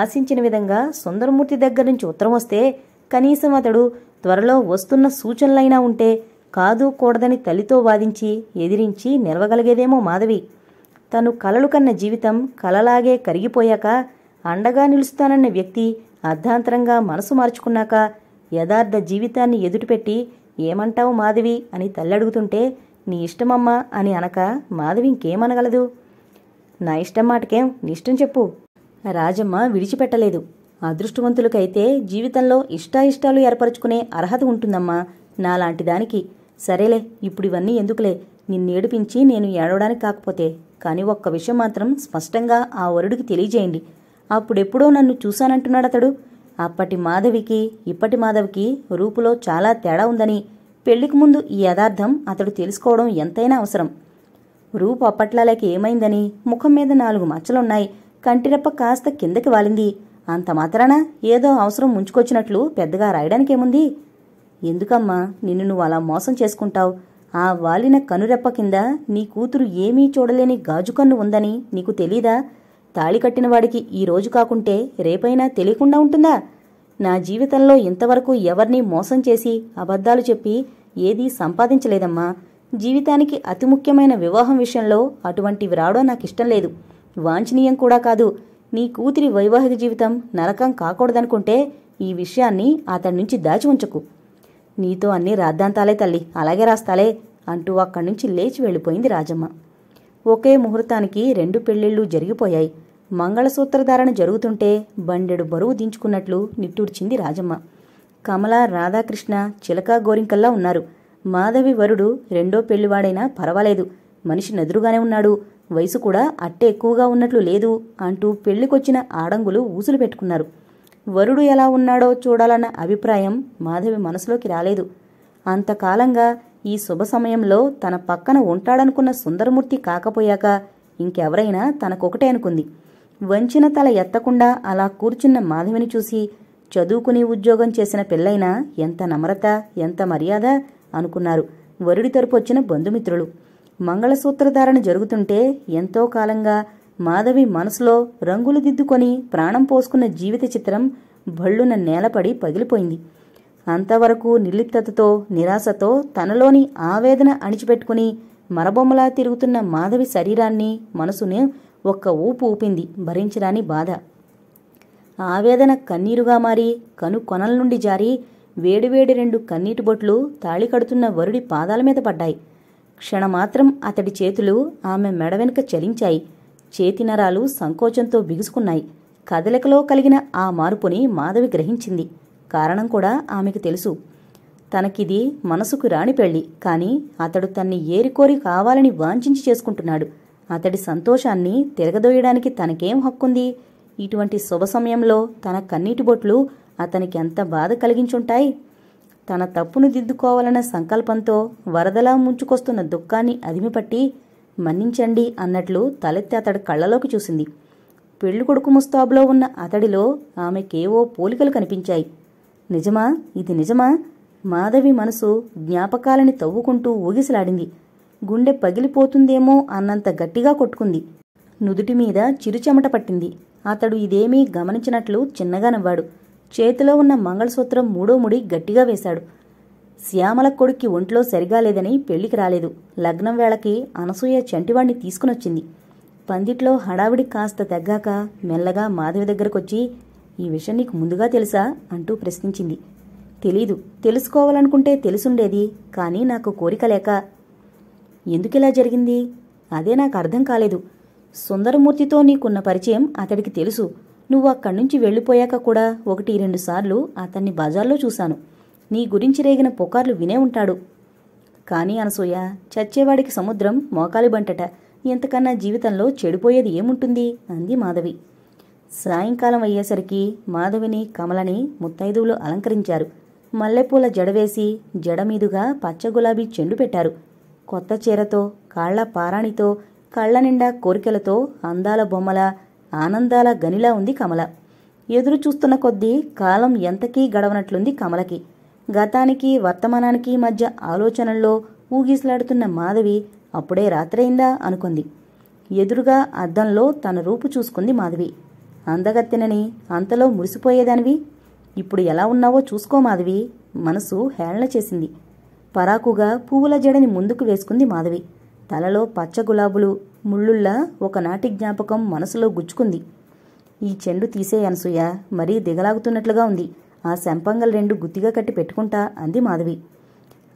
ఆశించిన విధంగా సుందరమూర్తి దగ్గర నుంచి ఉత్తరం వస్తే కనీసం అతడు త్వరలో వస్తున్న సూచనలైనా ఉంటే కాదు కూడదని తల్లితో వాదించి ఎదిరించి నిలవగలిగేదేమో మాధవి తను కలలు కన్న జీవితం కలలాగే కరిగిపోయాక అండగా నిలుస్తానన్న వ్యక్తి అర్ధాంతరంగా మనసు మార్చుకున్నాక యథార్థ జీవితాన్ని ఎదుటిపెట్టి ఏమంటావు మాధవి అని తల్లి అడుగుతుంటే నీ ఇష్టమమ్మా అని అనక మాధవి ఇంకేమనగలదు నా ఇష్టం మాటకేం నీ ఇష్టం చెప్పు రాజమ్మ విడిచిపెట్టలేదు అదృష్టవంతులకైతే జీవితంలో ఇష్టాయిష్టాలు ఏర్పరచుకునే అర్హత ఉంటుందమ్మా నాలాంటి దానికి సరేలే ఇప్పుడు ఇవన్నీ ఎందుకులే నిన్నేడిపించి నేను ఏడవడానికి కాకపోతే కానీ ఒక్క విషయం మాత్రం స్పష్టంగా ఆ వరుడికి తెలియజేయండి అప్పుడెప్పుడో నన్ను చూశానంటున్నాడు అతడు అప్పటి మాధవికి ఇప్పటి మాధవికి రూపులో చాలా తేడా ఉందని పెళ్లికి ముందు ఈ యథార్థం అతడు తెలుసుకోవడం ఎంతైనా అవసరం రూపు అప్పట్లాలేక ఏమైందని ముఖం మీద నాలుగు మచ్చలున్నాయి కంటిరెప్ప కాస్త కిందకి వాలింది అంత మాత్రాన ఏదో అవసరం ముంచుకొచ్చినట్లు పెద్దగా రాయడానికేముంది ఎందుకమ్మా నిన్ను నువ్వు అలా మోసం చేసుకుంటావు ఆ వాలిన కనురెప్ప కింద నీ కూతురు ఏమీ చూడలేని గాజు కన్ను ఉందని నీకు తెలీదా తాళి కట్టినవాడికి ఈ రోజు కాకుంటే రేపైనా తెలియకుండా ఉంటుందా నా జీవితంలో ఇంతవరకు ఎవర్నీ మోసం చేసి అబద్ధాలు చెప్పి ఏదీ సంపాదించలేదమ్మా జీవితానికి అతి ముఖ్యమైన వివాహం విషయంలో అటువంటివి రావడం నాకిష్టం లేదు వాంఛనీయం కూడా కాదు నీ కూతురి వైవాహిక జీవితం నరకం కాకూడదనుకుంటే ఈ విషయాన్ని అతడి నుంచి దాచి ఉంచకు నీతో అన్ని రాద్దాంతాలే తల్లి అలాగే రాస్తాలే అంటూ అక్కడి నుంచి లేచి వెళ్ళిపోయింది రాజమ్మ ఒకే ముహూర్తానికి రెండు పెళ్లిళ్ళు జరిగిపోయాయి మంగళసూత్రధారణ జరుగుతుంటే బండెడు బరువు దించుకున్నట్లు నిట్టూర్చింది రాజమ్మ కమల రాధాకృష్ణ చిలకా గోరింకల్లా ఉన్నారు మాధవి వరుడు రెండో పెళ్లివాడైనా పర్వాలేదు మనిషి నదురుగానే ఉన్నాడు వయసు కూడా అట్టే ఎక్కువగా ఉన్నట్లు లేదు అంటూ పెళ్లికొచ్చిన ఆడంగులు ఊసులు పెట్టుకున్నారు వరుడు ఎలా ఉన్నాడో చూడాలన్న అభిప్రాయం మాధవి మనసులోకి రాలేదు అంతకాలంగా ఈ శుభ సమయంలో తన పక్కన ఉంటాడనుకున్న సుందరమూర్తి కాకపోయాక ఇంకెవరైనా తనకొకటే అనుకుంది వంచిన తల ఎత్తకుండా అలా కూర్చున్న మాధవిని చూసి చదువుకుని ఉద్యోగం చేసిన పెళ్లైనా ఎంత నమ్రత ఎంత మర్యాద అనుకున్నారు వరుడి తరపు వచ్చిన బంధుమిత్రులు మంగళసూత్రధారణ జరుగుతుంటే ఎంతో కాలంగా మాధవి మనసులో రంగులు దిద్దుకొని ప్రాణం పోసుకున్న జీవిత చిత్రం భళ్ళున నేలపడి పగిలిపోయింది అంతవరకు నిర్లిప్తతో నిరాశతో తనలోని ఆవేదన అణిచిపెట్టుకుని మరబొమ్మలా తిరుగుతున్న మాధవి శరీరాన్ని మనసునే ఒక్క ఊపు ఊపింది భరించరాని బాధ ఆవేదన కన్నీరుగా మారి కను కొనల నుండి జారి వేడివేడి రెండు కన్నీటి బొట్లు తాళి కడుతున్న వరుడి పాదాల మీద పడ్డాయి క్షణమాత్రం అతడి చేతులు ఆమె మెడ వెనుక చలించాయి చేతినరాలు సంకోచంతో బిగుసుకున్నాయి కదలికలో కలిగిన ఆ మార్పుని మాధవి గ్రహించింది కారణం కూడా ఆమెకు తెలుసు తనకిది మనసుకు రాణి పెళ్లి కానీ అతడు తన్ని ఏరికోరి కావాలని వాంఛించి చేసుకుంటున్నాడు అతడి సంతోషాన్ని తిరగదోయడానికి తనకేం హక్కుంది ఇటువంటి శుభ సమయంలో తన కన్నీటి బొట్లు అతనికి ఎంత బాధ కలిగించుంటాయి తన తప్పును దిద్దుకోవాలన్న సంకల్పంతో వరదలా ముంచుకొస్తున్న దుఃఖాన్ని అదిమిపట్టి మన్నించండి అన్నట్లు తలెత్తి అతడి కళ్ళలోకి చూసింది పెళ్ళికొడుకు ముస్తాబులో ఉన్న అతడిలో ఆమెకేవో పోలికలు కనిపించాయి నిజమా ఇది నిజమా మాధవి మనసు జ్ఞాపకాలని తవ్వుకుంటూ ఊగిసలాడింది గుండె పగిలిపోతుందేమో అన్నంత గట్టిగా కొట్టుకుంది నుదుటి మీద చిరుచెమట పట్టింది అతడు ఇదేమీ గమనించినట్లు చిన్నగా నవ్వాడు చేతిలో ఉన్న మంగళసూత్రం మూడో ముడి గట్టిగా వేశాడు శ్యామల కొడుక్కి ఒంట్లో సరిగా లేదని పెళ్లికి రాలేదు లగ్నం వేళకి అనసూయ చంటివాణ్ణి తీసుకునొచ్చింది పందిట్లో హడావిడి కాస్త తగ్గాక మెల్లగా మాధవి దగ్గరకొచ్చి ఈ విషయం నీకు ముందుగా తెలుసా అంటూ ప్రశ్నించింది తెలీదు తెలుసుకోవాలనుకుంటే తెలుసుండేది కానీ నాకు కోరిక లేక ఎందుకిలా జరిగింది అదే నాకు అర్థం కాలేదు సుందరమూర్తితో నీకున్న పరిచయం అతడికి తెలుసు నువ్వు అక్కడి నుంచి వెళ్ళిపోయాక కూడా ఒకటి రెండు సార్లు అతన్ని బజార్లో చూశాను నీ గురించి రేగిన పుకార్లు వినే ఉంటాడు కానీ అనసూయ చచ్చేవాడికి సముద్రం మోకాలి బంటట ఇంతకన్నా జీవితంలో చెడిపోయేది ఏముంటుంది అంది మాధవి సాయంకాలం అయ్యేసరికి మాధవిని కమలని ముత్తైదువులు అలంకరించారు మల్లెపూల జడవేసి జడమీదుగా పచ్చగులాబీ చెండు పెట్టారు కొత్త చీరతో కాళ్ల పారాణితో కళ్ల నిండా కోరికలతో అందాల బొమ్మల ఆనందాల గనిలా ఉంది కమల ఎదురు చూస్తున్న కొద్దీ కాలం ఎంతకీ గడవనట్లుంది కమలకి గతానికి వర్తమానానికి మధ్య ఆలోచనల్లో ఊగిసలాడుతున్న మాధవి అప్పుడే రాత్రయిందా అనుకుంది ఎదురుగా అద్దంలో తన రూపు చూసుకుంది మాధవి అందగత్తెనని అంతలో మురిసిపోయేదానివి ఇప్పుడు ఎలా ఉన్నావో చూసుకో మాధవి మనసు హేళన చేసింది పరాకుగా పువ్వుల జడని ముందుకు వేసుకుంది మాధవి తలలో పచ్చ గులాబులు ముళ్ళుల్లా ఒకనాటి జ్ఞాపకం మనసులో గుచ్చుకుంది ఈ చెండు తీసే అనసూయ మరీ దిగలాగుతున్నట్లుగా ఉంది ఆ శంపంగలు రెండు గుత్తిగా కట్టి పెట్టుకుంటా అంది మాధవి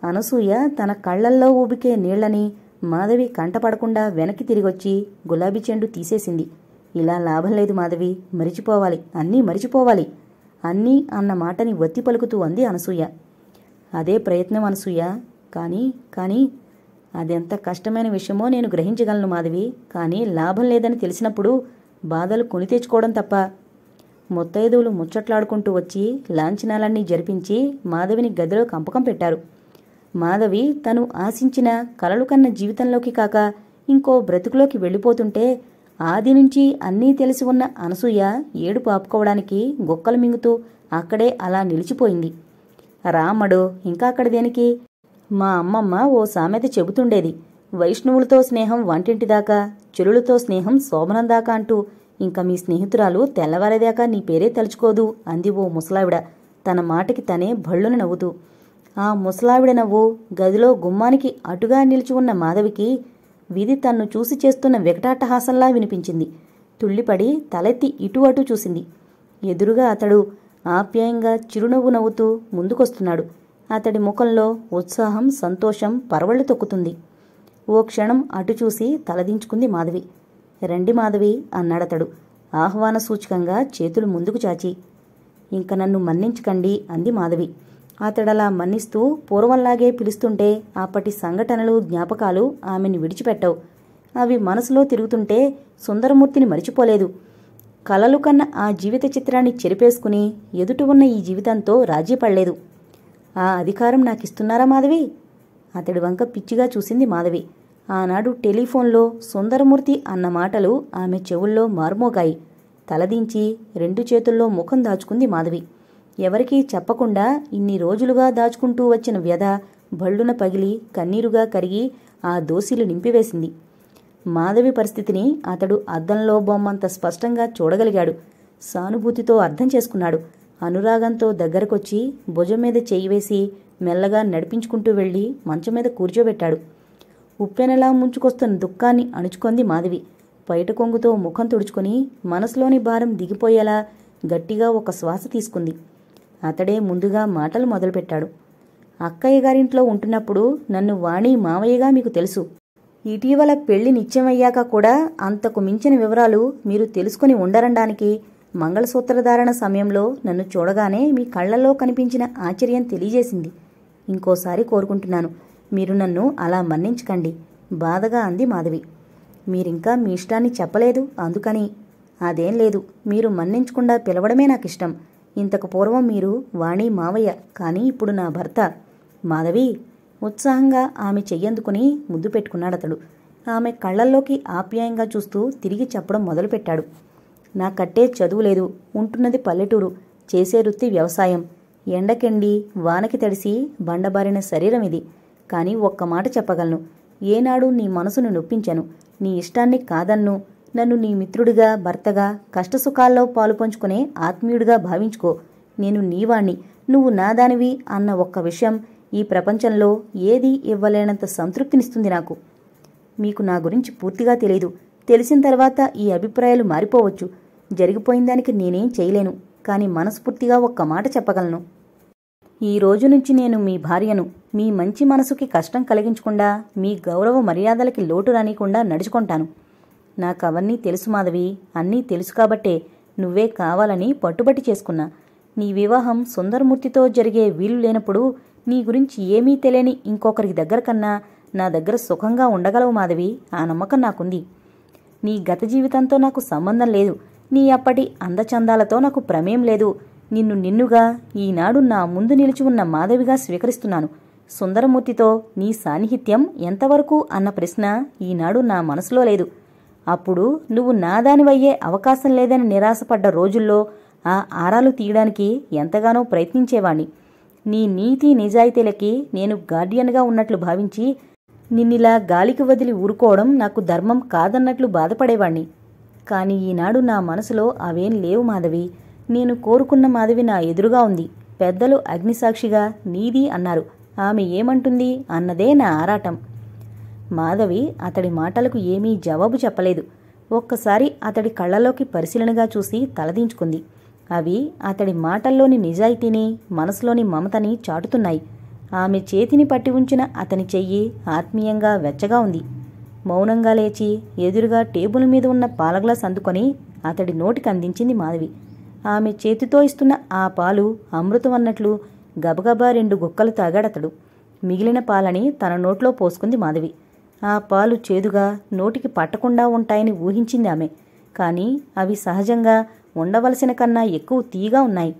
అనసూయ తన కళ్లల్లో ఊబికే నీళ్లని మాధవి కంటపడకుండా వెనక్కి తిరిగొచ్చి గులాబీ చెండు తీసేసింది ఇలా లాభం లేదు మాధవి మరిచిపోవాలి అన్నీ మరిచిపోవాలి అన్నీ అన్న మాటని ఒత్తి పలుకుతూ అంది అనసూయ అదే ప్రయత్నం అనసూయ కానీ కానీ అదెంత కష్టమైన విషయమో నేను గ్రహించగలను మాధవి కానీ లాభం లేదని తెలిసినప్పుడు బాధలు కొని తెచ్చుకోవడం తప్ప ముత్తైదువులు ముచ్చట్లాడుకుంటూ వచ్చి లాంఛనాలన్నీ జరిపించి మాధవిని గదిలో కంపకం పెట్టారు మాధవి తను ఆశించిన కలలు కన్న జీవితంలోకి కాక ఇంకో బ్రతుకులోకి వెళ్ళిపోతుంటే ఆది నుంచి అన్నీ తెలిసి ఉన్న అనసూయ ఏడుపు ఆపుకోవడానికి గొక్కలు మింగుతూ అక్కడే అలా నిలిచిపోయింది రామడు ఇంకా అక్కడ దేనికి మా అమ్మమ్మ ఓ సామెత చెబుతుండేది వైష్ణవులతో స్నేహం వంటింటి దాకా చెరులతో స్నేహం శోభనం దాకా అంటూ ఇంకా మీ స్నేహితురాలు తెల్లవారేదాకా నీ పేరే తలుచుకోదు అంది ఓ ముసలావిడ తన మాటకి తనే భళ్ళున నవ్వుతూ ఆ ముసలావిడ నవ్వు గదిలో గుమ్మానికి అటుగా నిలిచి ఉన్న మాధవికి విధి తన్ను చూసి చేస్తున్న వికటాటహాసంలా వినిపించింది తుళ్ళిపడి తలెత్తి ఇటు అటు చూసింది ఎదురుగా అతడు ఆప్యాయంగా చిరునవ్వు నవ్వుతూ ముందుకొస్తున్నాడు అతడి ముఖంలో ఉత్సాహం సంతోషం పరవళ్ళు తొక్కుతుంది ఓ క్షణం అటు చూసి తలదించుకుంది మాధవి రండి మాధవి అన్నాడతడు ఆహ్వాన సూచకంగా చేతులు ముందుకు చాచి ఇంక నన్ను మన్నించకండి అంది మాధవి అతడలా మన్నిస్తూ పూర్వంలాగే పిలుస్తుంటే అప్పటి సంఘటనలు జ్ఞాపకాలు ఆమెని విడిచిపెట్టవు అవి మనసులో తిరుగుతుంటే సుందరమూర్తిని మరిచిపోలేదు కలలు కన్న ఆ జీవిత చిత్రాన్ని చెరిపేసుకుని ఎదుట ఉన్న ఈ జీవితంతో రాజీ పడలేదు ఆ అధికారం నాకు ఇస్తున్నారా మాధవి అతడి వంక పిచ్చిగా చూసింది మాధవి ఆనాడు టెలిఫోన్లో సుందరమూర్తి అన్న మాటలు ఆమె చెవుల్లో మార్మోగాయి తలదించి రెండు చేతుల్లో ముఖం దాచుకుంది మాధవి ఎవరికీ చెప్పకుండా ఇన్ని రోజులుగా దాచుకుంటూ వచ్చిన వ్యధ బళ్ళున పగిలి కన్నీరుగా కరిగి ఆ దోసిలు నింపివేసింది మాధవి పరిస్థితిని అతడు అద్దంలో బొమ్మంత స్పష్టంగా చూడగలిగాడు సానుభూతితో అర్థం చేసుకున్నాడు అనురాగంతో దగ్గరకొచ్చి భుజం మీద చేయి వేసి మెల్లగా నడిపించుకుంటూ వెళ్ళి మంచం మీద కూర్చోబెట్టాడు ఉప్పెనలా ముంచుకొస్తున్న దుఃఖాన్ని అణుచుకొంది మాధవి బయట కొంగుతో ముఖం తుడుచుకొని మనసులోని భారం దిగిపోయేలా గట్టిగా ఒక శ్వాస తీసుకుంది అతడే ముందుగా మాటలు మొదలుపెట్టాడు అక్కయ్య గారింట్లో ఉంటున్నప్పుడు నన్ను వాణి మావయ్యగా మీకు తెలుసు ఇటీవల పెళ్లి నిత్యమయ్యాక కూడా అంతకు మించిన వివరాలు మీరు తెలుసుకుని ఉండరండానికి మంగళసూత్రధారణ సమయంలో నన్ను చూడగానే మీ కళ్లలో కనిపించిన ఆశ్చర్యం తెలియజేసింది ఇంకోసారి కోరుకుంటున్నాను మీరు నన్ను అలా మన్నించకండి బాధగా అంది మాధవి మీరింకా మీ ఇష్టాన్ని చెప్పలేదు అందుకని అదేం లేదు మీరు మన్నించకుండా పిలవడమే నాకు ఇష్టం ఇంతకు పూర్వం మీరు వాణి మావయ్య కానీ ఇప్పుడు నా భర్త మాధవి ఉత్సాహంగా ఆమె చెయ్యందుకుని ముద్దు పెట్టుకున్నాడతడు ఆమె కళ్ళల్లోకి ఆప్యాయంగా చూస్తూ తిరిగి చెప్పడం మొదలుపెట్టాడు నా కట్టే చదువు లేదు ఉంటున్నది పల్లెటూరు చేసే వృత్తి వ్యవసాయం ఎండకెండి వానకి తడిసి బండబారిన శరీరం ఇది కానీ ఒక్క మాట చెప్పగలను ఏనాడు నీ మనసును నొప్పించను నీ ఇష్టాన్ని కాదన్ను నన్ను నీ మిత్రుడిగా భర్తగా కష్టసుఖాల్లో పాలు పంచుకునే ఆత్మీయుడిగా భావించుకో నేను నీవాణ్ణి నువ్వు నాదానివి అన్న ఒక్క విషయం ఈ ప్రపంచంలో ఏది ఇవ్వలేనంత సంతృప్తినిస్తుంది నాకు మీకు నా గురించి పూర్తిగా తెలియదు తెలిసిన తర్వాత ఈ అభిప్రాయాలు మారిపోవచ్చు జరిగిపోయిన దానికి నేనేం చేయలేను కానీ మనస్ఫూర్తిగా ఒక్క మాట చెప్పగలను ఈ రోజు నుంచి నేను మీ భార్యను మీ మంచి మనసుకి కష్టం కలిగించకుండా మీ గౌరవ మర్యాదలకి లోటు రానికుండా నడుచుకుంటాను నాకు అవన్నీ తెలుసు మాధవి అన్నీ తెలుసు కాబట్టే నువ్వే కావాలని పట్టుబట్టి చేసుకున్నా నీ వివాహం సుందరమూర్తితో జరిగే వీలు లేనప్పుడు నీ గురించి ఏమీ తెలియని ఇంకొకరికి దగ్గర కన్నా నా దగ్గర సుఖంగా ఉండగలవు మాధవి ఆ నమ్మకం నాకుంది నీ గత జీవితంతో నాకు సంబంధం లేదు నీ అప్పటి అందచందాలతో నాకు ప్రమేయం లేదు నిన్ను నిన్నుగా ఈనాడు నా ముందు నిలిచి ఉన్న మాధవిగా స్వీకరిస్తున్నాను సుందరమూర్తితో నీ సాన్నిహిత్యం ఎంతవరకు అన్న ప్రశ్న ఈనాడు నా మనసులో లేదు అప్పుడు నువ్వు నాదానివయ్యే అవకాశం లేదని నిరాశపడ్డ రోజుల్లో ఆ ఆరాలు తీయడానికి ఎంతగానో ప్రయత్నించేవాణ్ణి నీ నీతి నిజాయితీలకి నేను గార్డియన్గా ఉన్నట్లు భావించి నిన్నిలా గాలికి వదిలి ఊరుకోవడం నాకు ధర్మం కాదన్నట్లు బాధపడేవాణ్ణి కానీ ఈనాడు నా మనసులో అవేం లేవు మాధవి నేను కోరుకున్న మాధవి నా ఎదురుగా ఉంది పెద్దలు అగ్నిసాక్షిగా నీది అన్నారు ఆమె ఏమంటుంది అన్నదే నా ఆరాటం మాధవి అతడి మాటలకు ఏమీ జవాబు చెప్పలేదు ఒక్కసారి అతడి కళ్ళలోకి పరిశీలనగా చూసి తలదించుకుంది అవి అతడి మాటల్లోని నిజాయితీని మనసులోని మమతని చాటుతున్నాయి ఆమె చేతిని పట్టి ఉంచిన అతని చెయ్యి ఆత్మీయంగా వెచ్చగా ఉంది మౌనంగా లేచి ఎదురుగా టేబుల్ మీద ఉన్న పాల గ్లాస్ అందుకొని అతడి నోటికి అందించింది మాధవి ఆమె చేతితో ఇస్తున్న ఆ పాలు అమృతం అన్నట్లు గబగబా రెండు గుక్కలు తాగాడతడు మిగిలిన పాలని తన నోట్లో పోసుకుంది మాధవి ఆ పాలు చేదుగా నోటికి పట్టకుండా ఉంటాయని ఊహించింది ఆమె కానీ అవి సహజంగా ఉండవలసిన కన్నా ఎక్కువ తీగా ఉన్నాయి